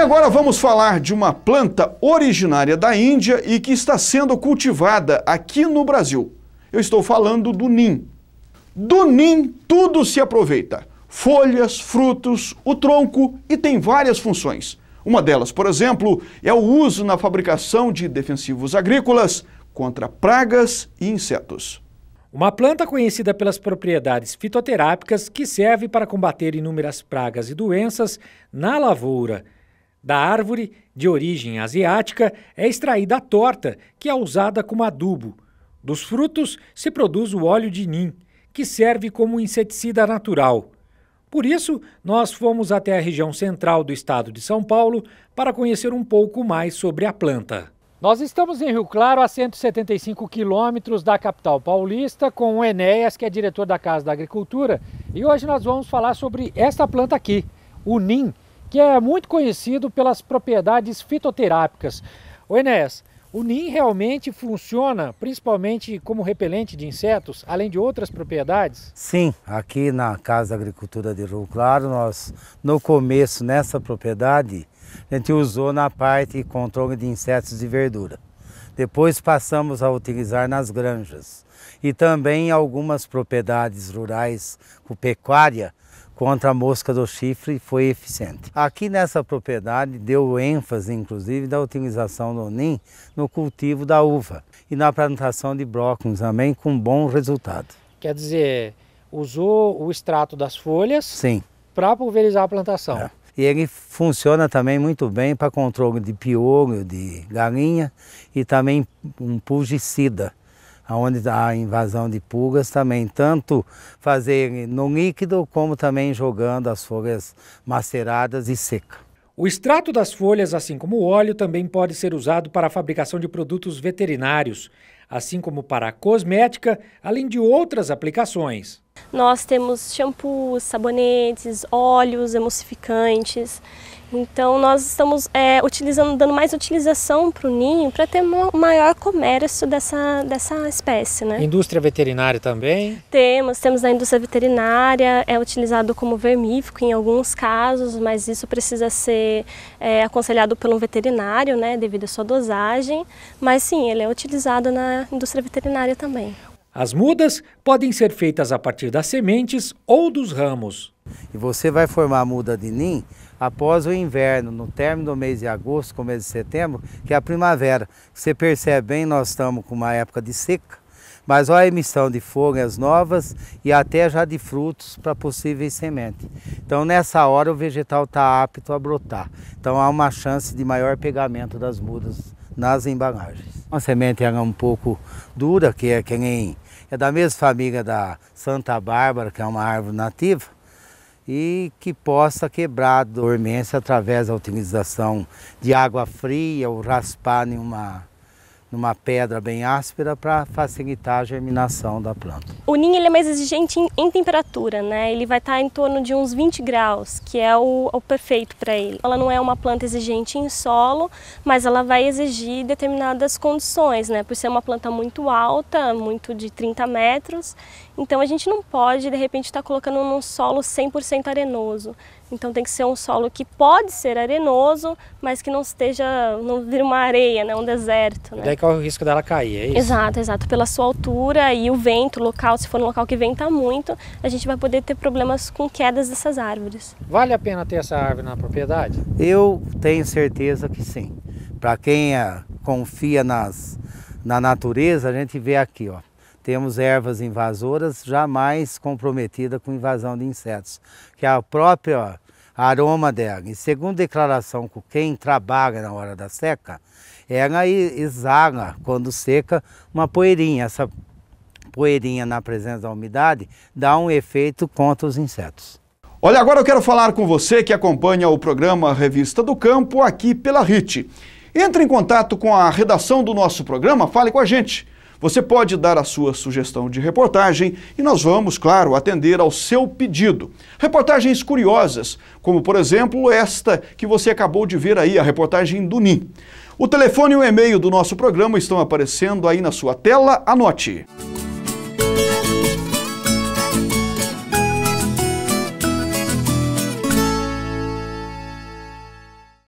E agora vamos falar de uma planta originária da Índia e que está sendo cultivada aqui no Brasil. Eu estou falando do nim. Do nim tudo se aproveita: folhas, frutos, o tronco e tem várias funções. Uma delas, por exemplo, é o uso na fabricação de defensivos agrícolas contra pragas e insetos. Uma planta conhecida pelas propriedades fitoterápicas que serve para combater inúmeras pragas e doenças na lavoura. Da árvore, de origem asiática, é extraída a torta, que é usada como adubo. Dos frutos se produz o óleo de nim, que serve como inseticida natural. Por isso, nós fomos até a região central do estado de São Paulo para conhecer um pouco mais sobre a planta. Nós estamos em Rio Claro, a 175 quilômetros da capital paulista, com o Enéas, que é diretor da Casa da Agricultura. E hoje nós vamos falar sobre esta planta aqui, o NIM, que é muito conhecido pelas propriedades fitoterápicas. O Enéas, o NIM realmente funciona principalmente como repelente de insetos, além de outras propriedades? Sim, aqui na Casa da Agricultura de Rio Claro, nós no começo nessa propriedade, a gente usou na parte de controle de insetos de verdura. Depois passamos a utilizar nas granjas e também em algumas propriedades rurais com pecuária, contra a mosca do chifre foi eficiente. Aqui nessa propriedade deu ênfase, inclusive, da utilização do NIM no cultivo da uva e na plantação de brócolis também, com bom resultado. Quer dizer, usou o extrato das folhas? Sim. Para pulverizar a plantação. É. E ele funciona também muito bem para controle de piolho, de galinha e também um pulgicida onde há invasão de pulgas também, tanto fazer no líquido como também jogando as folhas maceradas e seca. O extrato das folhas, assim como o óleo, também pode ser usado para a fabricação de produtos veterinários, assim como para a cosmética, além de outras aplicações. Nós temos shampoos, sabonetes, óleos, emulsificantes. Então nós estamos é, utilizando, dando mais utilização para o ninho para ter um maior comércio dessa, dessa espécie. Né? Indústria veterinária também? Temos, temos a indústria veterinária, é utilizado como vermífico em alguns casos, mas isso precisa ser é, aconselhado por um veterinário, né, devido à sua dosagem. Mas sim, ele é utilizado na indústria veterinária também. As mudas podem ser feitas a partir das sementes ou dos ramos. E você vai formar a muda de nim após o inverno, no término do mês de agosto, começo de setembro, que é a primavera. Você percebe bem, nós estamos com uma época de seca, mas olha a emissão de folhas novas e até já de frutos para possíveis sementes. Então nessa hora o vegetal está apto a brotar. Então há uma chance de maior pegamento das mudas nas embalagens. Uma semente é um pouco dura, que é que nem é da mesma família da Santa Bárbara, que é uma árvore nativa, e que possa quebrar a dormência através da utilização de água fria ou raspar em uma numa pedra bem áspera para facilitar a germinação da planta. O ninho ele é mais exigente em, em temperatura, né? Ele vai estar tá em torno de uns 20 graus, que é o, o perfeito para ele. Ela não é uma planta exigente em solo, mas ela vai exigir determinadas condições, né? Por ser uma planta muito alta, muito de 30 metros, então a gente não pode, de repente, estar tá colocando num solo 100% arenoso. Então tem que ser um solo que pode ser arenoso, mas que não esteja, não vira uma areia, né? um deserto. Né? E daí corre o risco dela cair, é isso? Exato, exato. Pela sua altura e o vento local, se for um local que venta muito, a gente vai poder ter problemas com quedas dessas árvores. Vale a pena ter essa árvore na propriedade? Eu tenho certeza que sim. Para quem é, confia nas, na natureza, a gente vê aqui, ó. Temos ervas invasoras jamais comprometidas com invasão de insetos, que é o próprio aroma dela. E segundo declaração com quem trabalha na hora da seca, ela exala, quando seca, uma poeirinha. Essa poeirinha na presença da umidade dá um efeito contra os insetos. Olha, agora eu quero falar com você que acompanha o programa Revista do Campo aqui pela RIT. Entre em contato com a redação do nosso programa, fale com a gente. Você pode dar a sua sugestão de reportagem e nós vamos, claro, atender ao seu pedido. Reportagens curiosas, como por exemplo esta que você acabou de ver aí, a reportagem do NIM. O telefone e o e-mail do nosso programa estão aparecendo aí na sua tela. Anote.